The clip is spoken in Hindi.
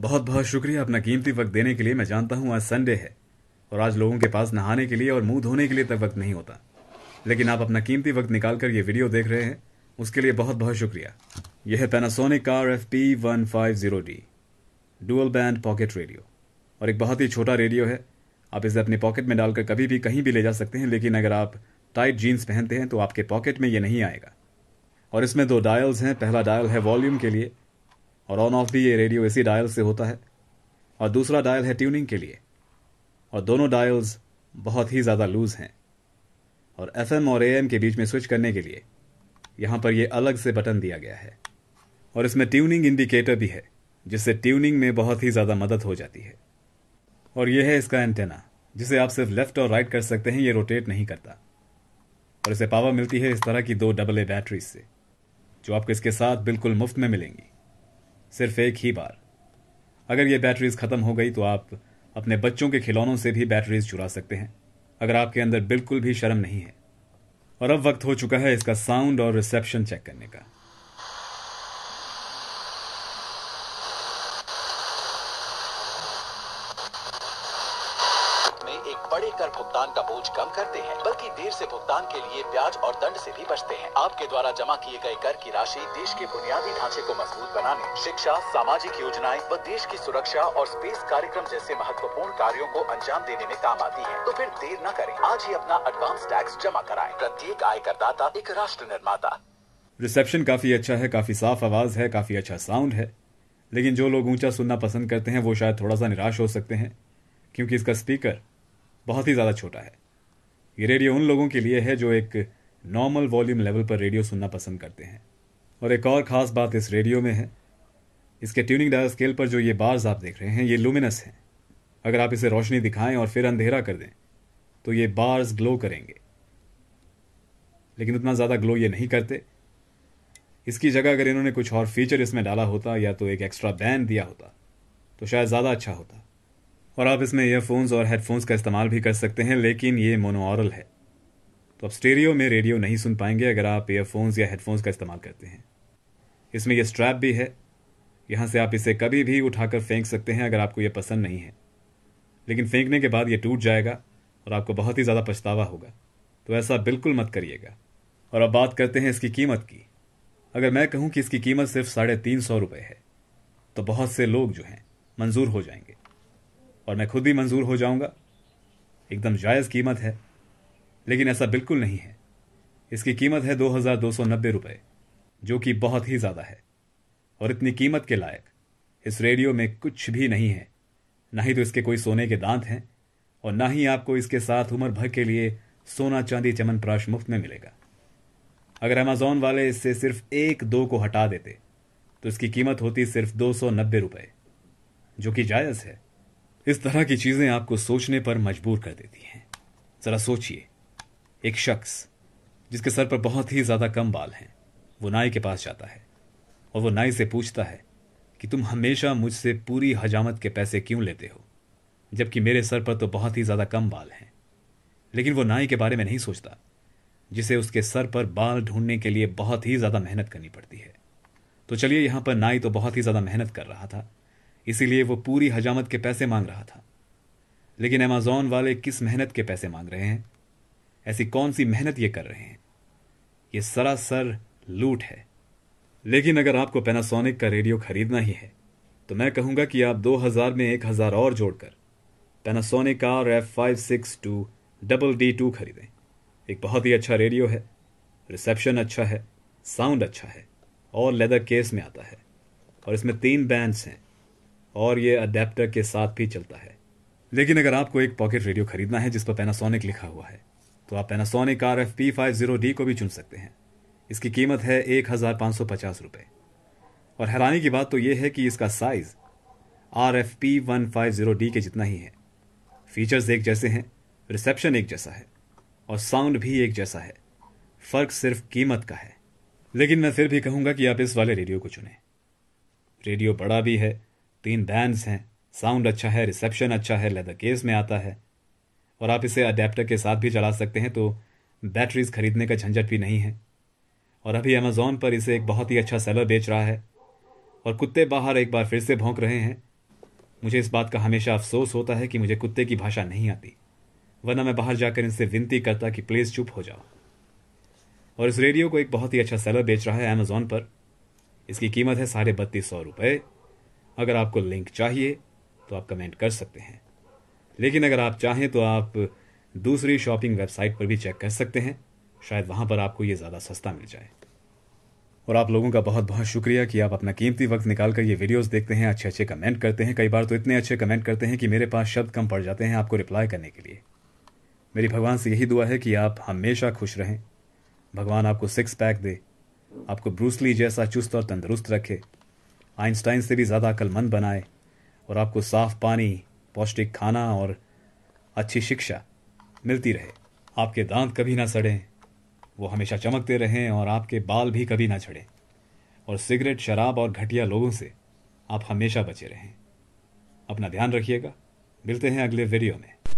बहुत बहुत शुक्रिया अपना कीमती वक्त देने के लिए मैं जानता हूँ आज संडे है और आज लोगों के पास नहाने के लिए और मुंह धोने के लिए तक वक्त नहीं होता लेकिन आप अपना कीमती वक्त निकाल कर ये वीडियो देख रहे हैं उसके लिए बहुत बहुत शुक्रिया यह है Panasonic car F P one five zero D dual band pocket radio और एक बहुत ही छोटा रेडियो है आप इसे अपने पॉकेट में डालकर कभी भी कहीं भी ले जा सकते हैं लेकिन अगर आप टाइट जीन्स पहनते हैं तो आपके पॉकेट में ये नहीं आएगा और इसमें दो डायल्स हैं पहला डायल है वॉल्यूम के लिए और ऑन ऑफ भी ये रेडियो इसी डायल से होता है और दूसरा डायल है ट्यूनिंग के लिए और दोनों डायल्स बहुत ही ज़्यादा लूज हैं और एफ और ए के बीच में स्विच करने के लिए यहाँ पर यह अलग से बटन दिया गया है और इसमें ट्यूनिंग इंडिकेटर भी है जिससे ट्यूनिंग में बहुत ही ज़्यादा मदद हो जाती है और यह है इसका एंटेना जिसे आप सिर्फ लेफ्ट और राइट कर सकते हैं ये रोटेट नहीं करता और इसे पावर मिलती है इस तरह की दो डबल ए बैटरीज से जो आपको इसके साथ बिल्कुल मुफ्त में मिलेंगी सिर्फ एक ही बार अगर ये बैटरीज खत्म हो गई तो आप अपने बच्चों के खिलौनों से भी बैटरीज चुरा सकते हैं अगर आपके अंदर बिल्कुल भी शर्म नहीं है और अब वक्त हो चुका है इसका साउंड और रिसेप्शन चेक करने का का बोझ कम करते हैं बल्कि देर से भुगतान के लिए ब्याज और दंड से भी बचते हैं आपके द्वारा जमा किए गए कर की राशि देश के बुनियादी ढांचे को मजबूत बनाने शिक्षा सामाजिक योजनाएं व देश की सुरक्षा और स्पेस कार्यक्रम जैसे महत्वपूर्ण कार्यो को अंजाम देने में काम आती है तो फिर देर न करें आज ही अपना एडवांस टैक्स जमा कराए प्रत्येक आयकरदाता एक राष्ट्र निर्माता रिसेप्शन काफी अच्छा है काफी साफ आवाज है काफी अच्छा साउंड है लेकिन जो लोग ऊंचा सुनना पसंद करते हैं वो शायद थोड़ा सा निराश हो सकते हैं क्योंकि इसका स्पीकर बहुत ही ज़्यादा छोटा है ये रेडियो उन लोगों के लिए है जो एक नॉर्मल वॉल्यूम लेवल पर रेडियो सुनना पसंद करते हैं और एक और ख़ास बात इस रेडियो में है इसके ट्यूनिंग डायल स्केल पर जो ये बार्स आप देख रहे हैं ये लुमिनस हैं अगर आप इसे रोशनी दिखाएं और फिर अंधेरा कर दें तो ये बार्स ग्लो करेंगे लेकिन उतना ज़्यादा ग्लो ये नहीं करते इसकी जगह अगर इन्होंने कुछ और फीचर इसमें डाला होता या तो एक एक्स्ट्रा बैंड दिया होता तो शायद ज़्यादा अच्छा होता और आप इसमें ईयरफोन्स और हेडफोन्स का इस्तेमाल भी कर सकते हैं लेकिन ये मोनोऑरल है तो आप स्टेरियो में रेडियो नहीं सुन पाएंगे अगर आप ईयरफोन्स या हेडफोन्स का इस्तेमाल करते हैं इसमें यह स्ट्रैप भी है यहाँ से आप इसे कभी भी उठाकर फेंक सकते हैं अगर आपको यह पसंद नहीं है लेकिन फेंकने के बाद यह टूट जाएगा और आपको बहुत ही ज़्यादा पछतावा होगा तो ऐसा बिल्कुल मत करिएगा और अब बात करते हैं इसकी कीमत की अगर मैं कहूँ कि इसकी कीमत सिर्फ साढ़े तीन सौ रुपये है तो बहुत से लोग जो हैं मंजूर हो जाएंगे और मैं खुद भी मंजूर हो जाऊंगा एकदम जायज कीमत है लेकिन ऐसा बिल्कुल नहीं है इसकी कीमत है दो हजार दो सौ नब्बे रुपए जो कि बहुत ही ज्यादा है और इतनी कीमत के लायक इस रेडियो में कुछ भी नहीं है ना ही तो इसके कोई सोने के दांत हैं और ना ही आपको इसके साथ उम्र भर के लिए सोना चांदी चमन प्राश मुफ्त में मिलेगा अगर अमेजोन वाले इससे सिर्फ एक दो को हटा देते तो इसकी कीमत होती सिर्फ दो सौ नब्बे रुपए जो कि जायज़ है इस तरह की चीजें आपको सोचने पर मजबूर कर देती हैं जरा सोचिए एक शख्स जिसके सर पर बहुत ही ज्यादा कम बाल हैं वो नाई के पास जाता है और वो नाई से पूछता है कि तुम हमेशा मुझसे पूरी हजामत के पैसे क्यों लेते हो जबकि मेरे सर पर तो बहुत ही ज्यादा कम बाल हैं लेकिन वो नाई के बारे में नहीं सोचता जिसे उसके सर पर बाल ढूंढने के लिए बहुत ही ज्यादा मेहनत करनी पड़ती है तो चलिए यहां पर नाई तो बहुत ही ज्यादा मेहनत कर रहा था इसीलिए वो पूरी हजामत के पैसे मांग रहा था लेकिन अमेजोन वाले किस मेहनत के पैसे मांग रहे हैं ऐसी कौन सी मेहनत ये कर रहे हैं ये सरासर लूट है लेकिन अगर आपको पेनासोनिक का रेडियो खरीदना ही है तो मैं कहूंगा कि आप 2000 में 1000 और जोड़कर Panasonic R F five six two double D two खरीदें एक बहुत ही अच्छा रेडियो है रिसेप्शन अच्छा है साउंड अच्छा है और लेदर केस में आता है और इसमें तीन बैंड्स हैं और ये अडेप्टर के साथ भी चलता है लेकिन अगर आपको एक पॉकेट रेडियो खरीदना है जिस पर पैनासोनिक लिखा हुआ है तो आप Panasonic R F P five zero D को भी चुन सकते हैं इसकी कीमत है एक हजार पाँच सौ पचास रुपये और हैरानी की बात तो यह है कि इसका size R F P one five zero D के जितना ही है फीचर्स एक जैसे हैं रिसेप्शन एक जैसा है और साउंड भी एक जैसा है फर्क सिर्फ कीमत का है लेकिन मैं फिर भी कहूंगा कि आप इस वाले रेडियो को चुनें रेडियो बड़ा भी है तीन बैंड्स हैं साउंड अच्छा है रिसेप्शन अच्छा है लेदर केस में आता है और आप इसे अडेप्टर के साथ भी चला सकते हैं तो बैटरीज खरीदने का झंझट भी नहीं है और अभी अमेज़ोन पर इसे एक बहुत ही अच्छा सेलर बेच रहा है और कुत्ते बाहर एक बार फिर से भोंक रहे हैं मुझे इस बात का हमेशा अफसोस होता है कि मुझे कुत्ते की भाषा नहीं आती वरना मैं बाहर जाकर इनसे विनती करता कि प्लीज़ चुप हो जाओ और इस रेडियो को एक बहुत ही अच्छा सेलर बेच रहा है अमेज़ोन पर इसकी कीमत है साढ़े बत्तीस सौ रुपये अगर आपको लिंक चाहिए तो आप कमेंट कर सकते हैं लेकिन अगर आप चाहें तो आप दूसरी शॉपिंग वेबसाइट पर भी चेक कर सकते हैं शायद वहाँ पर आपको ये ज़्यादा सस्ता मिल जाए और आप लोगों का बहुत बहुत शुक्रिया कि आप अपना कीमती वक्त निकाल कर ये वीडियोस देखते हैं अच्छे अच्छे कमेंट करते हैं कई बार तो इतने अच्छे कमेंट करते हैं कि मेरे पास शब्द कम पड़ जाते हैं आपको रिप्लाई करने के लिए मेरी भगवान से यही दुआ है कि आप हमेशा खुश रहें भगवान आपको सिक्स पैक दे आपको ब्रूसली जैसा चुस्त और तंदुरुस्त रखे आइंस्टाइन से भी ज़्यादा अक्लमंद बनाए और आपको साफ पानी पौष्टिक खाना और अच्छी शिक्षा मिलती रहे आपके दांत कभी ना सड़ें वो हमेशा चमकते रहें और आपके बाल भी कभी ना झड़ें और सिगरेट शराब और घटिया लोगों से आप हमेशा बचे रहें अपना ध्यान रखिएगा मिलते हैं अगले वीडियो में